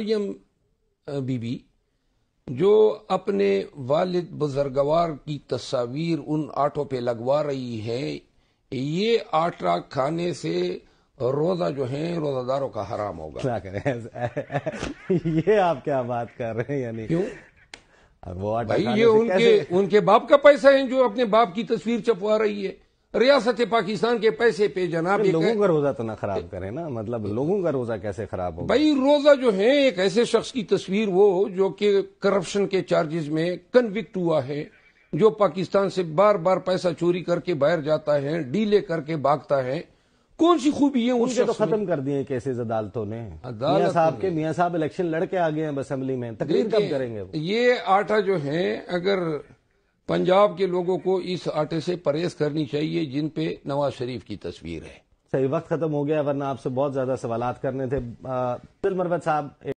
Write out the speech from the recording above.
मरियम बीबी जो अपने वालिद बुजर्गवार की तस्वीर उन आटों पे लगवा रही है ये आटा खाने से रोजा जो है रोजादारों का हराम होगा क्या करें ये आप क्या बात कर रहे हैं यानी क्यों वो भाई ये उनके उनके बाप का पैसा है जो अपने बाप की तस्वीर छपवा रही है रियासत पाकिस्तान के पैसे पे जनाब लोगों का रोजा तो ना खराब करें ना मतलब लोगों का रोजा कैसे खराब हो भाई रोजा जो है एक ऐसे शख्स की तस्वीर वो जो कि करप्शन के चार्जेस में कन्विक्ट हुआ है जो पाकिस्तान से बार बार पैसा चोरी करके बाहर जाता है डीले करके भागता है कौन सी खूबी है उनसे तो खत्म कर दिए कैसे अदालतों ने अदालत साहब के मियाँ साहब इलेक्शन लड़के आ गए हैं असेंबली में तकलीफ कब करेंगे ये आटा जो है अगर पंजाब के लोगों को इस आटे से परहेज करनी चाहिए जिन पे नवाज शरीफ की तस्वीर है सही वक्त खत्म हो गया वरना आपसे बहुत ज्यादा सवाल करने थे बिल साहब